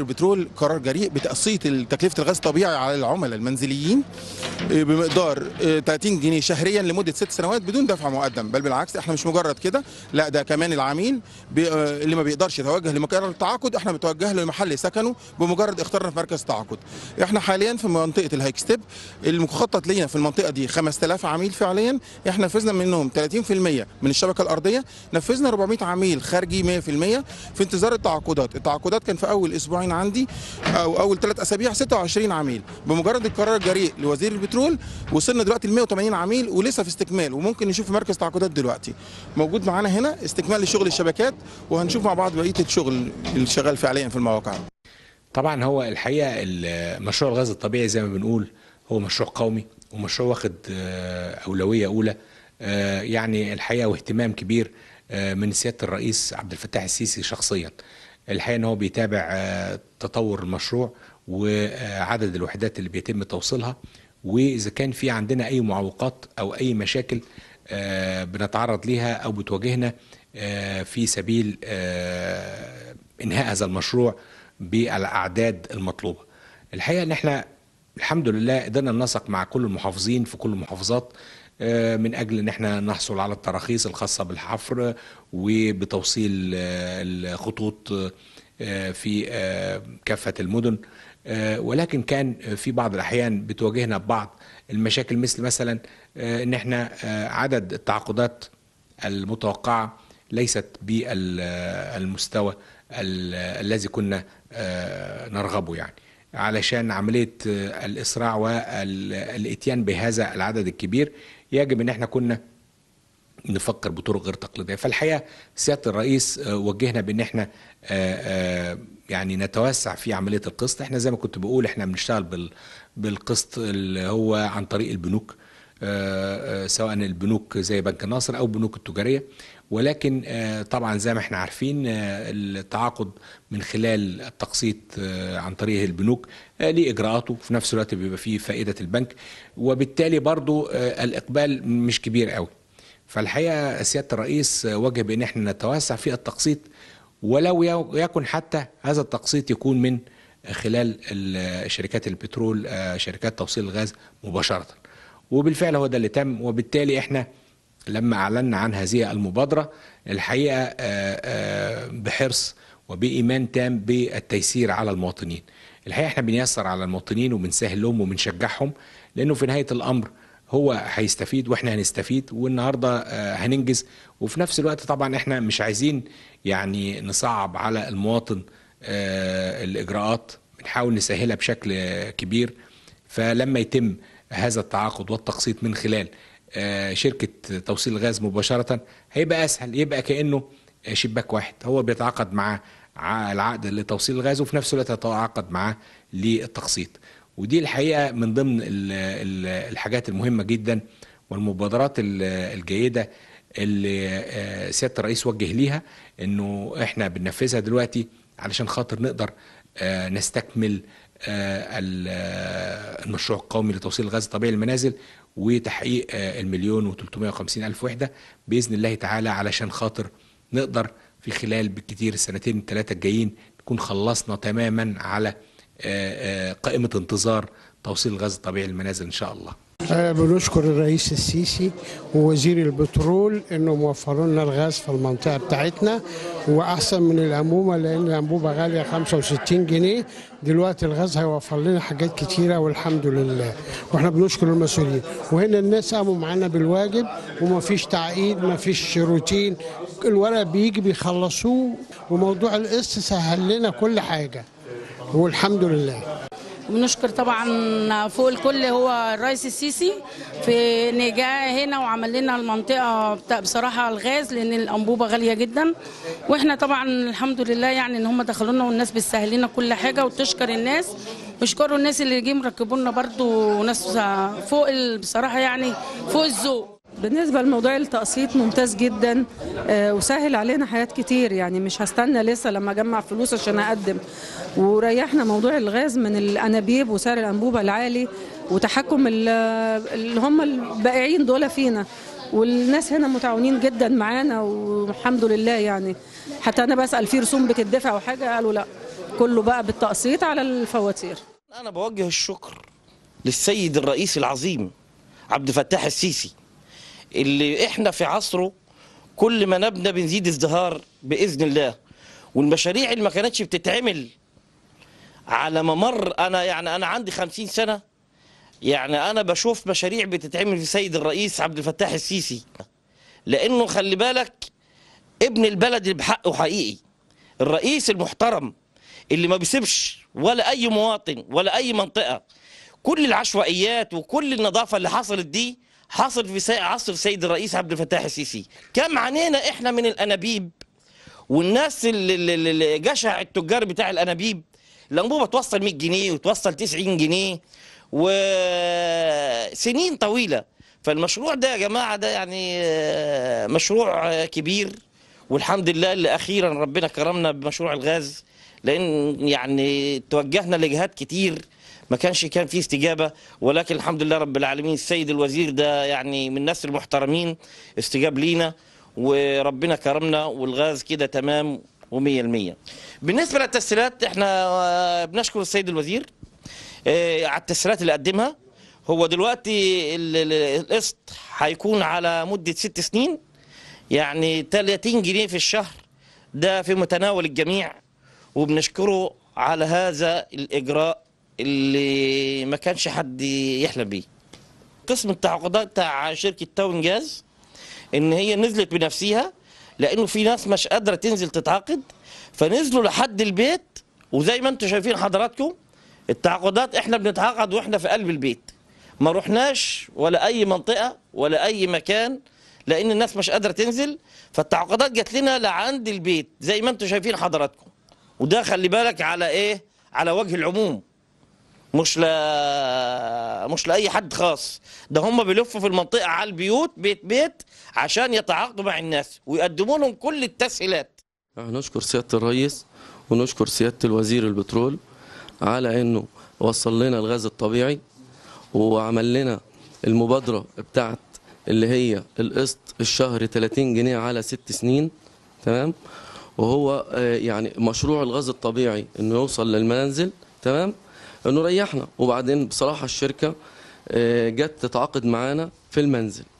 البترول قرار جريء بتقسيط تكلفه الغاز الطبيعي على العملاء المنزليين إيه، بمقدار 30 إيه، جنيه شهريا لمده ست سنوات بدون دفع مقدم بل بالعكس احنا مش مجرد كده لا ده كمان العميل آه، اللي ما بيقدرش يتوجه لمقر التعاقد احنا بنتوجه له لمحل سكنه بمجرد اختارنا في مركز التعاقد احنا حاليا في منطقه الهايك ستيب المخطط لينا في المنطقه دي 5000 عميل فعليا احنا نفذنا منهم 30% من الشبكه الارضيه نفذنا 400 عميل خارجي 100% في انتظار التعاقدات التعاقدات كان في اول اسبوعين اسبوعين عندي او اول ثلاث اسابيع 26 عميل بمجرد القرار الجريء لوزير البترول وصلنا دلوقتي ل 180 عميل ولسه في استكمال وممكن نشوف مركز تعاقدات دلوقتي موجود معانا هنا استكمال لشغل الشبكات وهنشوف مع بعض بقيه الشغل اللي شغال فعليا في المواقع طبعا هو الحقيقه مشروع الغاز الطبيعي زي ما بنقول هو مشروع قومي ومشروع واخد آه، اولويه اولى آه، يعني الحقيقه واهتمام كبير آه، من سياده الرئيس عبد الفتاح السيسي شخصيا الحقيقه ان هو بيتابع آه، تطور المشروع وعدد الوحدات اللي بيتم توصيلها واذا كان في عندنا اي معوقات او اي مشاكل آه، بنتعرض ليها او بتواجهنا آه، في سبيل انهاء هذا المشروع بالاعداد المطلوبه. الحقيقه ان احنا الحمد لله قدرنا ننسق مع كل المحافظين في كل المحافظات آه، من اجل ان احنا نحصل على التراخيص الخاصه بالحفر وبتوصيل آه، الخطوط آه، في كافه المدن ولكن كان في بعض الاحيان بتواجهنا بعض المشاكل مثل مثلا ان احنا عدد التعاقدات المتوقعه ليست بالمستوى الذي كنا نرغبه يعني علشان عمليه الاسراع والاتيان بهذا العدد الكبير يجب ان احنا كنا نفكر بطرق غير تقليديه فالحقيقه سياده الرئيس آه، وجهنا بان احنا آه، آه، يعني نتوسع في عمليه القسط احنا زي ما كنت بقول احنا بنشتغل بالقسط اللي هو عن طريق البنوك آه، آه، سواء البنوك زي بنك الناصر او البنوك التجاريه ولكن آه، طبعا زي ما احنا عارفين التعاقد من خلال التقسيط عن طريق البنوك ليه اجراءاته في نفس الوقت بيبقى فيه فائده البنك وبالتالي برضو الاقبال مش كبير قوي فالحقيقه سياده الرئيس وجب ان احنا نتوسع في التقسيط ولو يكن حتى هذا التقسيط يكون من خلال شركات البترول شركات توصيل الغاز مباشره وبالفعل هو ده اللي تم وبالتالي احنا لما اعلنا عن هذه المبادره الحقيقه آه، آه، بحرص وبايمان تام بالتيسير على المواطنين الحقيقه احنا بنيسر على المواطنين وبنسهل لهم وبنشجعهم لانه في نهايه الامر هو هيستفيد واحنا هنستفيد والنهارده آه، هننجز وفي نفس الوقت طبعا احنا مش عايزين يعني نصعب على المواطن الاجراءات بنحاول نسهلها بشكل كبير فلما يتم هذا التعاقد والتقسيط من خلال آه، شركه توصيل الغاز مباشره هيبقى اسهل يبقى كانه آه، شباك واحد هو بيتعاقد مع العقد لتوصيل الغاز وفي نفس الوقت يتعاقد معاه للتقسيط ودي الحقيقه من ضمن الحاجات المهمه جدا والمبادرات الجيده اللي آه، سياده الرئيس وجه ليها انه احنا بننفذها دلوقتي علشان خاطر نقدر نستكمل آه، آه، المشروع القومي لتوصيل الغاز الطبيعي للمنازل وتحقيق آه، المليون و350 ألف وحدة بإذن الله تعالى علشان خاطر نقدر في خلال بالكثير السنتين الثلاثة الجايين نكون خلصنا تماما على قائمة انتظار توصيل الغاز الطبيعي للمنازل إن شاء الله بنشكر الرئيس السيسي ووزير البترول انه وفروا لنا الغاز في المنطقه بتاعتنا واحسن من الانبوبه لان الانبوبه غاليه 65 جنيه دلوقتي الغاز هيوفر لنا حاجات كتيره والحمد لله واحنا بنشكر المسؤولين وهنا الناس قاموا معانا بالواجب ومفيش تعقيد مفيش روتين الورق بيجي بيخلصوه وموضوع القسط سهل لنا كل حاجه والحمد لله بنشكر طبعا فوق الكل هو الرئيس السيسي في ان جاء هنا وعمل لنا المنطقه بصراحه الغاز لان الانبوبه غاليه جدا واحنا طبعا الحمد لله يعني ان هم دخلوا لنا والناس بتسهل لنا كل حاجه وتشكر الناس بشكروا الناس اللي جم مركبوا لنا برضه ناس فوق بصراحه يعني فوق الذوق بالنسبة لموضوع التقسيط ممتاز جدا آه، وسهل علينا حاجات كتير يعني مش هستنى لسه لما اجمع فلوس عشان اقدم وريحنا موضوع الغاز من الانابيب وسعر الانبوبة العالي وتحكم اللي هم البائعين دول فينا والناس هنا متعاونين جدا معانا والحمد لله يعني حتى انا بسال في رسوم بتدفع وحاجه قالوا لا كله بقى بالتقسيط على الفواتير انا بوجه الشكر للسيد الرئيس العظيم عبد الفتاح السيسي اللي احنا في عصره كل ما نبنى بنزيد ازدهار باذن الله والمشاريع اللي ما كانتش بتتعمل على ممر انا يعني انا عندي 50 سنه يعني انا بشوف مشاريع بتتعمل في سيد الرئيس عبد الفتاح السيسي لانه خلي بالك ابن البلد اللي بحقه حقيقي الرئيس المحترم اللي ما بيسيبش ولا اي مواطن ولا اي منطقه كل العشوائيات وكل النظافه اللي حصلت دي حصل في عصر سيد الرئيس عبد الفتاح السيسي كم عانينا احنا من الانابيب والناس اللي, اللي جشع التجار بتاع الانابيب الانبوبه توصل 100 جنيه وتوصل 90 جنيه وسنين طويله فالمشروع ده يا جماعه ده يعني آه، مشروع كبير والحمد لله اللي اخيرا ربنا كرمنا بمشروع الغاز لان يعني توجهنا لجهات كتير ما كانش كان في استجابه ولكن الحمد لله رب العالمين السيد الوزير ده يعني من الناس المحترمين استجاب لينا وربنا كرمنا والغاز كده تمام و100% بالنسبه للتسهيلات احنا آه، بنشكر السيد الوزير آه، على التسهيلات اللي قدمها هو دلوقتي القسط هيكون على مده ست سنين يعني 30 جنيه في الشهر ده في متناول الجميع وبنشكره على هذا الاجراء اللي ما كانش حد يحلم بيه قسم التعاقدات بتاع شركه تاون جاز ان هي نزلت بنفسها لانه في ناس مش قادره تنزل تتعاقد فنزلوا لحد البيت وزي ما انتم شايفين حضراتكم التعاقدات احنا بنتعاقد واحنا في قلب البيت ما رحناش ولا اي منطقه ولا اي مكان لان الناس مش قادره تنزل فالتعاقدات جات لنا لعند البيت زي ما انتم شايفين حضراتكم وده خلي بالك على ايه على وجه العموم مش لا مش لاي حد خاص ده هم بيلفوا في المنطقه على البيوت بيت بيت عشان يتعاقدوا مع الناس ويقدموا لهم كل التسهيلات آه، نشكر سياده الرئيس ونشكر سياده الوزير البترول على انه وصل لنا الغاز الطبيعي وعمل لنا المبادره بتاعت اللي هي القسط الشهر 30 جنيه على ست سنين تمام وهو آه، يعني مشروع الغاز الطبيعي انه يوصل للمنازل تمام انه ريحنا وبعدين بصراحه الشركه آه، جت تتعاقد معانا في المنزل